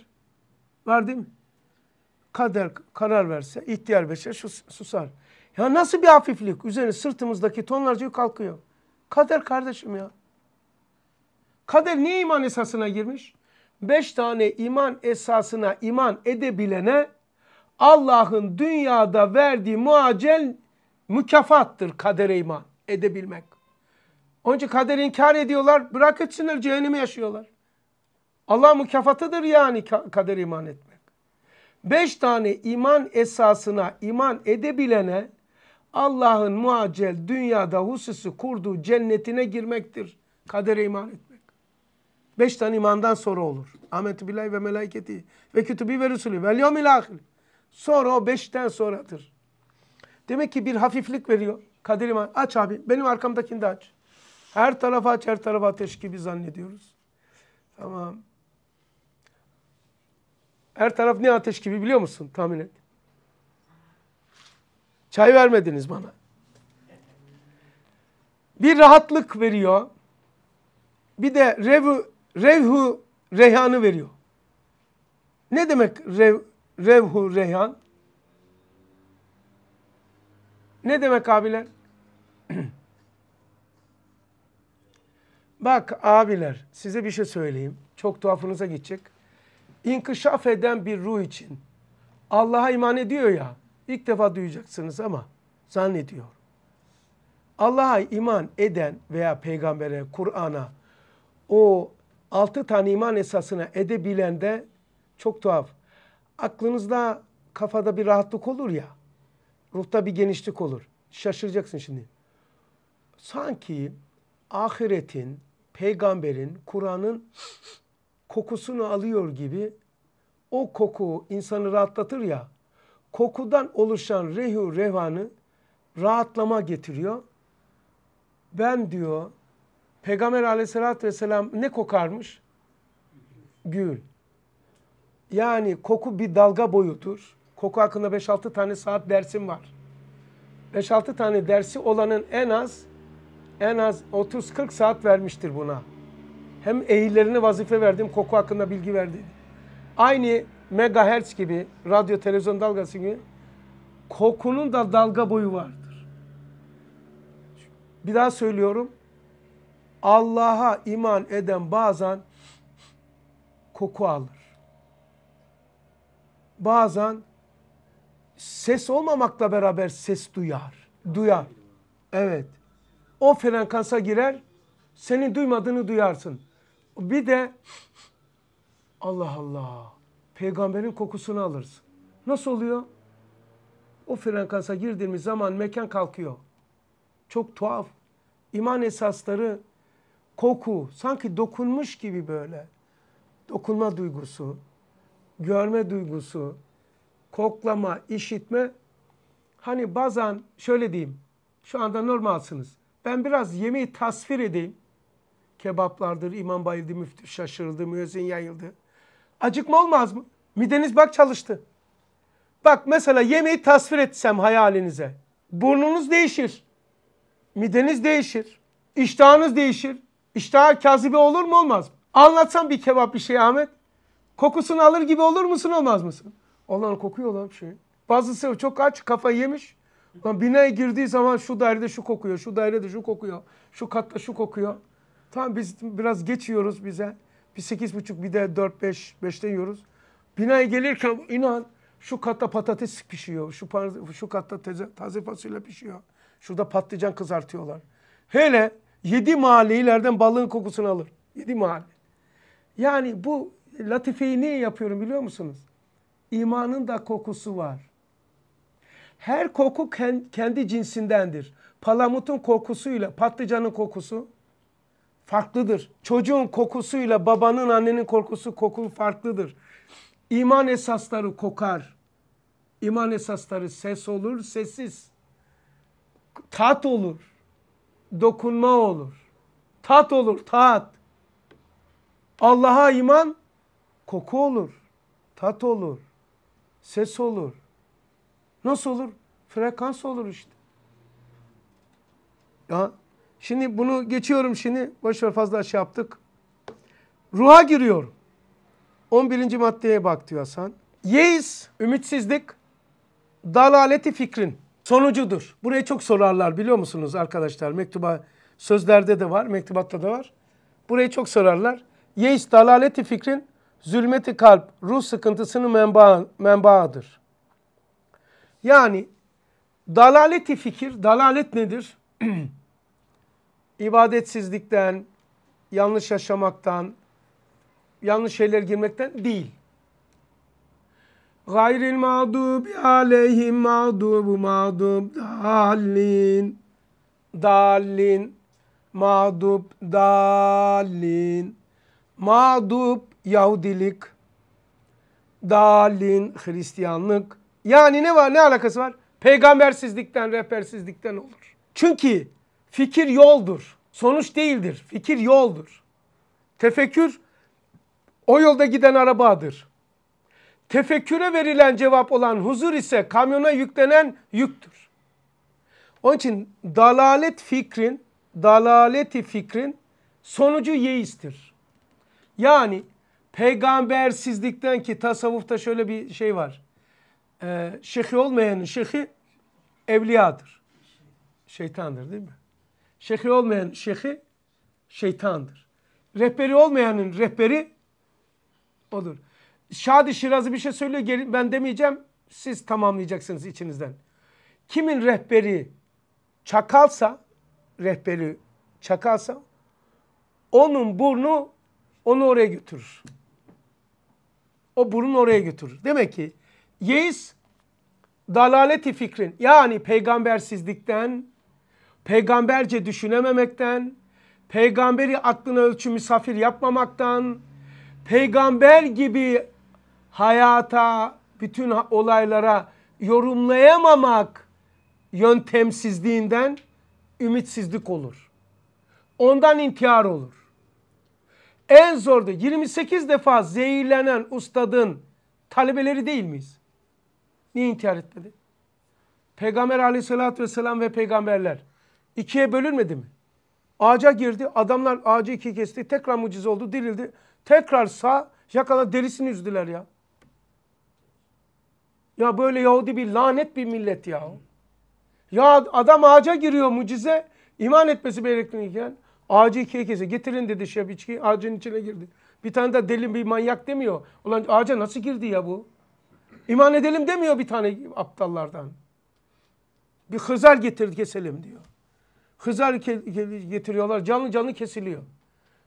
Var değil mi? Kader karar verse, ihtiyar beşer susar. Ya nasıl bir hafiflik? Üzerine sırtımızdaki tonlarca yük kalkıyor. Kader kardeşim ya. Kader niye iman esasına girmiş? Beş tane iman esasına iman edebilene Allah'ın dünyada verdiği muacel mükafattır kadere iman edebilmek. Onun için kaderi inkar ediyorlar. Bırak etsinler cehennemi yaşıyorlar. Allah mükafatıdır yani kader iman etmek. Beş tane iman esasına iman edebilene Allah'ın muacel dünyada hususu kurduğu cennetine girmektir. Kadere iman etmek. Beş tane imandan sonra olur. Ahmet billahi ve meleketi ve kütübi ve resulü ve yevmil ahir. Sonra o beşten sonradır. Demek ki bir hafiflik veriyor. Kadirim İman aç abi benim arkamdakini de aç. Her tarafa aç her tarafa ateş gibi zannediyoruz. Tamam. Her taraf ne ateş gibi biliyor musun tahmin et. Çay vermediniz bana. Bir rahatlık veriyor. Bir de revhu, revhu reyhanı veriyor. Ne demek rev, Revhu Reyhan. Ne demek abiler? Bak abiler size bir şey söyleyeyim. Çok tuhafınıza gidecek. İnkışaf eden bir ruh için Allah'a iman ediyor ya. İlk defa duyacaksınız ama zannediyor. Allah'a iman eden veya peygambere, Kur'an'a o altı tane iman esasına edebilen de çok tuhaf aklınızda kafada bir rahatlık olur ya. Ruhta bir genişlik olur. Şaşıracaksın şimdi. Sanki ahiretin, peygamberin, Kur'an'ın kokusunu alıyor gibi o koku insanı rahatlatır ya. Kokudan oluşan rehu revanı rahatlama getiriyor. Ben diyor Peygamber aleyhissalatü vesselam ne kokarmış? Gül. Yani koku bir dalga boyutur. Koku hakkında 5-6 tane saat dersim var. 5-6 tane dersi olanın en az en az 30-40 saat vermiştir buna. Hem eğilerine vazife verdim, koku hakkında bilgi verdi. Aynı megahertz gibi, radyo televizyon dalgası gibi kokunun da dalga boyu vardır. Bir daha söylüyorum. Allah'a iman eden bazen koku alır bazen ses olmamakla beraber ses duyar. Duyar. Evet. O frekansa girer. Senin duymadığını duyarsın. Bir de Allah Allah. Peygamberin kokusunu alırsın. Nasıl oluyor? O frekansa girdiğimiz zaman mekan kalkıyor. Çok tuhaf. İman esasları koku sanki dokunmuş gibi böyle. Dokunma duygusu, görme duygusu, koklama, işitme. Hani bazen şöyle diyeyim. Şu anda normalsınız. Ben biraz yemeği tasvir edeyim. Kebaplardır, imam bayıldı, müftü şaşırdı, müezzin yayıldı. Acıkma olmaz mı? Mideniz bak çalıştı. Bak mesela yemeği tasvir etsem hayalinize. Burnunuz değişir. Mideniz değişir. İştahınız değişir. İştah kazibe olur mu olmaz mı? Anlatsam bir kebap bir şey Ahmet. Kokusunu alır gibi olur musun olmaz mısın? Onlar kokuyor lan bir şey. Bazısı çok aç kafa yemiş. Lan binaya girdiği zaman şu dairede şu kokuyor, şu dairede şu kokuyor, şu katta şu kokuyor. Tamam biz biraz geçiyoruz bize. Bir sekiz buçuk bir de dört beş beşte yiyoruz. Binaya gelirken inan şu katta patates pişiyor, şu, şu katta teze, taze fasulye pişiyor. Şurada patlıcan kızartıyorlar. Hele yedi mahalle ileriden balığın kokusunu alır. Yedi mahalle. Yani bu latifeyi niye yapıyorum biliyor musunuz? İmanın da kokusu var. Her koku kendi cinsindendir. Palamutun kokusuyla patlıcanın kokusu farklıdır. Çocuğun kokusuyla babanın annenin kokusu koku farklıdır. İman esasları kokar. İman esasları ses olur, sessiz. Tat olur. Dokunma olur. Tat olur, tat. Allah'a iman koku olur, tat olur, ses olur. Nasıl olur? Frekans olur işte. Ya şimdi bunu geçiyorum şimdi. Boşver fazla şey yaptık. Ruha giriyorum. 11. maddeye bak diyor Hasan. Yeis, ümitsizlik, dalaleti fikrin sonucudur. Buraya çok sorarlar biliyor musunuz arkadaşlar? Mektuba sözlerde de var, mektubatta da var. Burayı çok sorarlar. Yeis, dalaleti fikrin Zulmeti kalp ruh sıkıntısının menba, menbaıdır. Yani dalaleti fikir, dalalet nedir? İbadetsizlikten, yanlış yaşamaktan, yanlış şeyler girmekten değil. Gayril mağdubi aleyhim mağdubu mağdub dallin. Dallin. Mağdub dallin. Mağdub Yahudilik, dalin, Hristiyanlık. Yani ne var ne alakası var? Peygambersizlikten, rehbersizlikten olur. Çünkü fikir yoldur. Sonuç değildir. Fikir yoldur. Tefekkür o yolda giden arabadır. Tefekküre verilen cevap olan huzur ise kamyona yüklenen yüktür. Onun için dalalet fikrin, dalaleti fikrin sonucu yeistir. Yani peygambersizlikten ki tasavvufta şöyle bir şey var. Ee, şeyhi olmayanın şeyhi evliyadır. Şeytandır değil mi? Şeyhi olmayan şeyhi şeytandır. Rehberi olmayanın rehberi odur. Şadi Şirazi bir şey söylüyor. Gelin, ben demeyeceğim. Siz tamamlayacaksınız içinizden. Kimin rehberi çakalsa, rehberi çakalsa onun burnu onu oraya götürür. O burun oraya götürür. Demek ki yeis dalaleti fikrin yani peygambersizlikten, peygamberce düşünememekten, peygamberi aklına ölçü misafir yapmamaktan, peygamber gibi hayata, bütün olaylara yorumlayamamak yöntemsizliğinden ümitsizlik olur. Ondan intihar olur. En zordu. 28 defa zehirlenen ustadın talebeleri değil miyiz? Niye intihar etmedi? Peygamber aleyhissalatü vesselam ve peygamberler ikiye bölünmedi mi? Ağaca girdi. Adamlar ağacı ikiye kesti. Tekrar mucize oldu. Dirildi. Tekrar sağ yakala derisini üzdüler ya. Ya böyle Yahudi bir lanet bir millet ya. Ya adam ağaca giriyor mucize. iman etmesi gerekirken Ağacı ikiye kese. Getirin dedi şef içki. Ağacın içine girdi. Bir tane de deli bir manyak demiyor. Ulan ağaca nasıl girdi ya bu? İman edelim demiyor bir tane aptallardan. Bir hızar getir keselim diyor. Hızar getiriyorlar. Canlı canlı kesiliyor.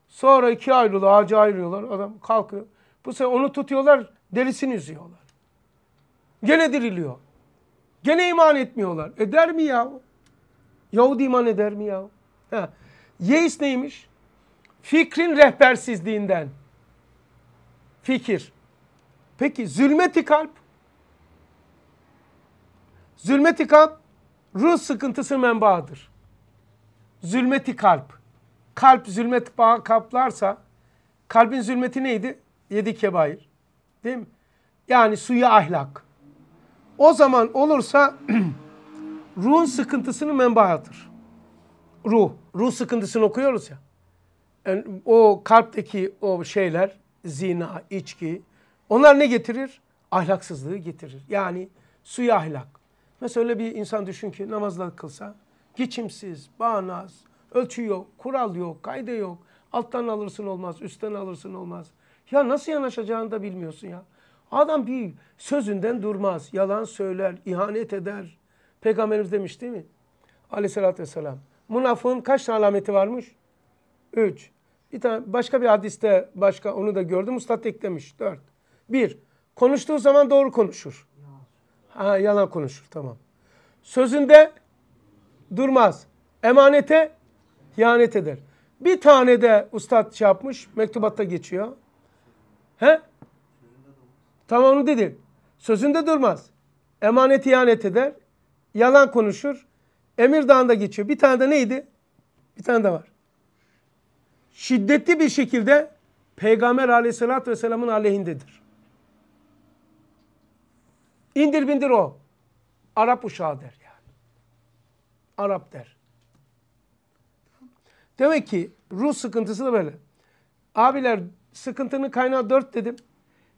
Sonra iki ayrılıyor. Ağaca ayrılıyorlar. Adam kalkıyor. Bu sefer onu tutuyorlar. Derisini üzüyorlar. Gene diriliyor. Gene iman etmiyorlar. Eder mi ya? Yahudi iman eder mi ya? Ha. Yeis neymiş? Fikrin rehbersizliğinden. Fikir. Peki zülmeti kalp? zülmeti kalp ruh sıkıntısı menbaadır. Zülmeti kalp. Kalp zülmet bağı kaplarsa kalbin zülmeti neydi? Yedi kebair. Değil mi? Yani suyu ahlak. O zaman olursa ruhun sıkıntısını menbaadır. Ruh ruh sıkıntısını okuyoruz ya. Yani o kalpteki o şeyler zina, içki onlar ne getirir? Ahlaksızlığı getirir. Yani suya ahlak. Mesela öyle bir insan düşün ki namazla kılsa geçimsiz, bağnaz, ölçü yok, kural yok, kayda yok. Alttan alırsın olmaz, üstten alırsın olmaz. Ya nasıl yanaşacağını da bilmiyorsun ya. Adam bir sözünden durmaz. Yalan söyler, ihanet eder. Peygamberimiz demiş değil mi? Aleyhissalatü vesselam. Münafığın kaç tane alameti varmış? Üç. Bir tane başka bir hadiste başka onu da gördüm. Ustad eklemiş. Dört. Bir. Konuştuğu zaman doğru konuşur. Ha, yalan konuşur. Tamam. Sözünde durmaz. Emanete ihanet eder. Bir tane de ustad şey yapmış. Mektubatta geçiyor. He? Tamam onu dedim. Sözünde durmaz. Emanet ihanet eder. Yalan konuşur. Emirdağ'ında geçiyor. Bir tane de neydi? Bir tane de var. Şiddetli bir şekilde Peygamber aleyhissalatü vesselamın aleyhindedir. İndir bindir o. Arap uşağı der yani. Arap der. Demek ki ruh sıkıntısı da böyle. Abiler sıkıntının kaynağı dört dedim.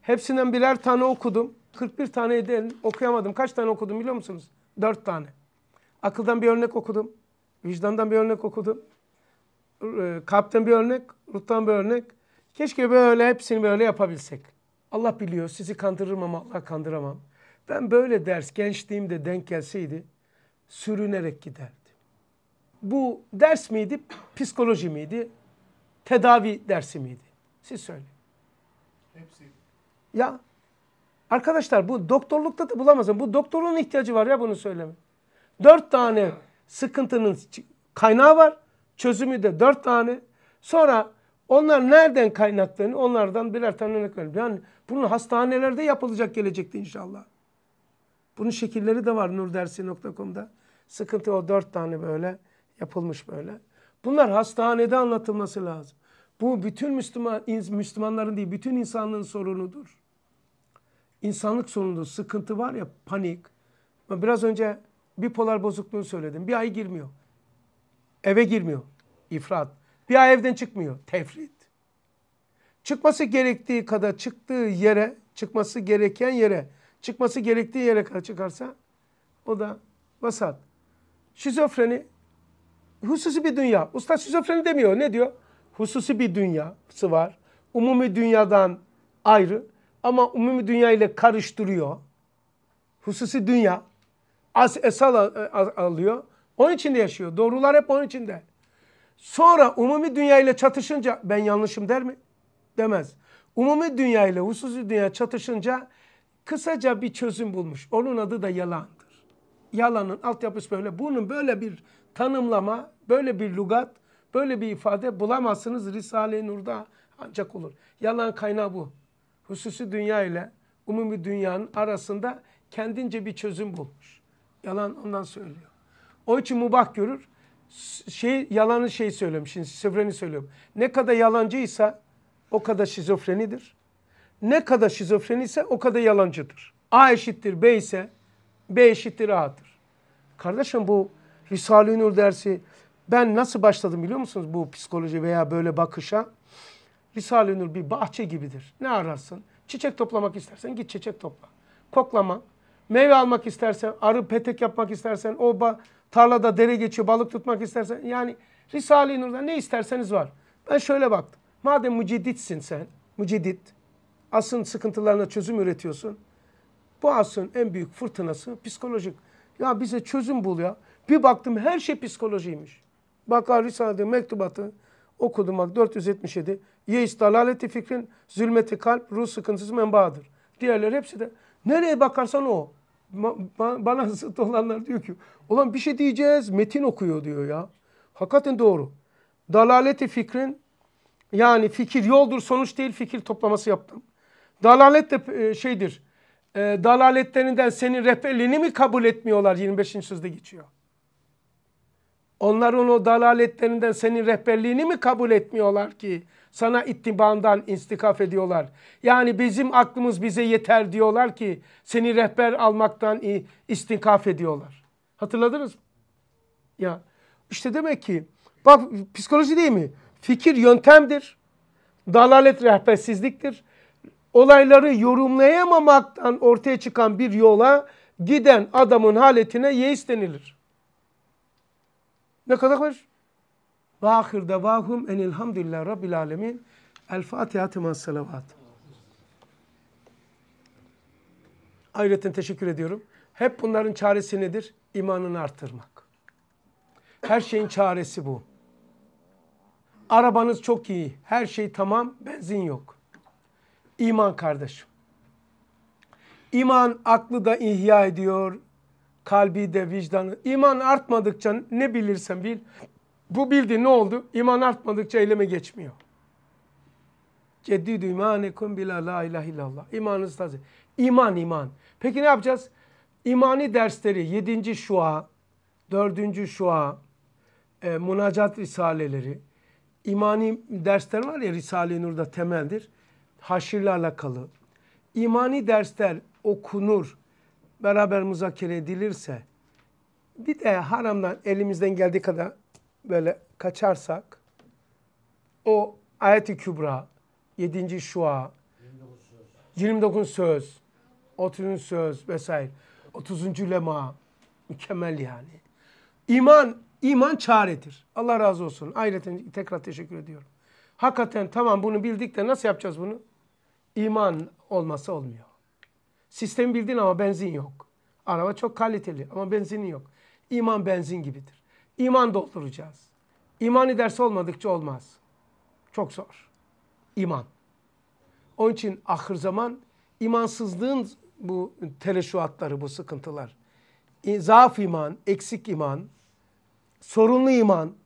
Hepsinden birer tane okudum. 41 tane okuyamadım. Kaç tane okudum biliyor musunuz? Dört tane. Akıldan bir örnek okudum. Vicdandan bir örnek okudum. Ee, kalpten bir örnek, ruhtan bir örnek. Keşke böyle hepsini böyle yapabilsek. Allah biliyor sizi kandırırım ama Allah kandıramam. Ben böyle ders gençliğimde denk gelseydi sürünerek giderdim. Bu ders miydi, psikoloji miydi, tedavi dersi miydi? Siz söyleyin. Hepsi. Ya arkadaşlar bu doktorlukta da bulamazsın. Bu doktorun ihtiyacı var ya bunu söyleme. Dört tane sıkıntının kaynağı var. Çözümü de dört tane. Sonra onlar nereden kaynaklarını onlardan birer tane örnek verelim. Yani bunun hastanelerde yapılacak gelecekti inşallah. Bunun şekilleri de var nurdersi.com'da. Sıkıntı o dört tane böyle yapılmış böyle. Bunlar hastanede anlatılması lazım. Bu bütün Müslüman, Müslümanların değil bütün insanlığın sorunudur. İnsanlık sorunudur. Sıkıntı var ya panik. Biraz önce bipolar bozukluğu söyledim. Bir ay girmiyor. Eve girmiyor. İfrat. Bir ay evden çıkmıyor. Tefrit. Çıkması gerektiği kadar çıktığı yere, çıkması gereken yere, çıkması gerektiği yere kadar çıkarsa o da vasat. Şizofreni hususi bir dünya. Usta şizofreni demiyor. Ne diyor? Hususi bir dünyası var. Umumi dünyadan ayrı ama umumi dünya ile karıştırıyor. Hususi dünya as esal e, alıyor. Onun içinde yaşıyor. Doğrular hep onun içinde. Sonra umumi dünya ile çatışınca ben yanlışım der mi? Demez. Umumi dünya ile hususi dünya çatışınca kısaca bir çözüm bulmuş. Onun adı da yalandır. Yalanın altyapısı böyle. Bunun böyle bir tanımlama, böyle bir lugat, böyle bir ifade bulamazsınız Risale-i Nur'da ancak olur. Yalan kaynağı bu. Hususi dünya ile umumi dünyanın arasında kendince bir çözüm bulmuş. Yalan ondan söylüyor. O için mubah görür. Şey yalanı şey söylüyorum şimdi şizofreni söylüyorum. Ne kadar yalancıysa o kadar şizofrenidir. Ne kadar şizofreni ise o kadar yalancıdır. A eşittir B ise B eşittir A'dır. Kardeşim bu Risale-i Nur dersi ben nasıl başladım biliyor musunuz bu psikoloji veya böyle bakışa? Risale-i Nur bir bahçe gibidir. Ne ararsın? Çiçek toplamak istersen git çiçek topla. Koklama, Meyve almak istersen, arı petek yapmak istersen, o tarlada dere geçiyor, balık tutmak istersen. Yani Risale-i Nur'da ne isterseniz var. Ben şöyle baktım. Madem mücedditsin sen, müceddit, asın sıkıntılarına çözüm üretiyorsun. Bu asın en büyük fırtınası psikolojik. Ya bize çözüm bul ya. Bir baktım her şey psikolojiymiş. Bakar Risale'de mektubatı okudum bak 477. Yeis dalaleti fikrin, zülmeti kalp, ruh sıkıntısı menbaadır. Diğerleri hepsi de Nereye bakarsan o. Ba bana zıt olanlar diyor ki ulan bir şey diyeceğiz metin okuyor diyor ya. Hakikaten doğru. Dalaleti fikrin yani fikir yoldur sonuç değil fikir toplaması yaptım. Dalalet de e, şeydir. E, dalaletlerinden senin rehberliğini mi kabul etmiyorlar 25. sözde geçiyor. Onların o dalaletlerinden senin rehberliğini mi kabul etmiyorlar ki sana ittibandan istikaf ediyorlar. Yani bizim aklımız bize yeter diyorlar ki seni rehber almaktan istikaf ediyorlar. Hatırladınız mı? Ya işte demek ki bak psikoloji değil mi? Fikir yöntemdir. Dalalet rehbersizliktir. Olayları yorumlayamamaktan ortaya çıkan bir yola giden adamın haletine yeis denilir. Ne kadar var? Ve ahir davahum enilhamdülillah rabbil alemin. El Fatiha temas salavat. Ayrıca teşekkür ediyorum. Hep bunların çaresi nedir? İmanını arttırmak. Her şeyin çaresi bu. Arabanız çok iyi. Her şey tamam. Benzin yok. İman kardeşim. İman aklı da ihya ediyor. Kalbi de vicdanı. İman artmadıkça ne bilirsen bil bu bildi ne oldu? İman artmadıkça eyleme geçmiyor. Ceddidü imanekum bila la ilahe illallah. İmanınız taze. İman iman. Peki ne yapacağız? İmani dersleri 7. şua, 4. şua, e, münacat risaleleri, imani dersler var ya Risale-i Nur'da temeldir. Haşirle alakalı. İmani dersler okunur, beraber muzakere edilirse bir de haramdan elimizden geldiği kadar böyle kaçarsak o ayet-i kübra, 7. şua, 29 söz, 30. söz vesaire, 30. lema mükemmel yani. İman, iman çaredir. Allah razı olsun. Ayrıca tekrar teşekkür ediyorum. Hakikaten tamam bunu bildik de nasıl yapacağız bunu? İman olması olmuyor. Sistemi bildin ama benzin yok. Araba çok kaliteli ama benzinin yok. İman benzin gibidir. İman dolduracağız. İmani ders olmadıkça olmaz. Çok zor. İman. Onun için ahır zaman imansızlığın bu teleşuatları, bu sıkıntılar. E, zaaf iman, eksik iman, sorunlu iman,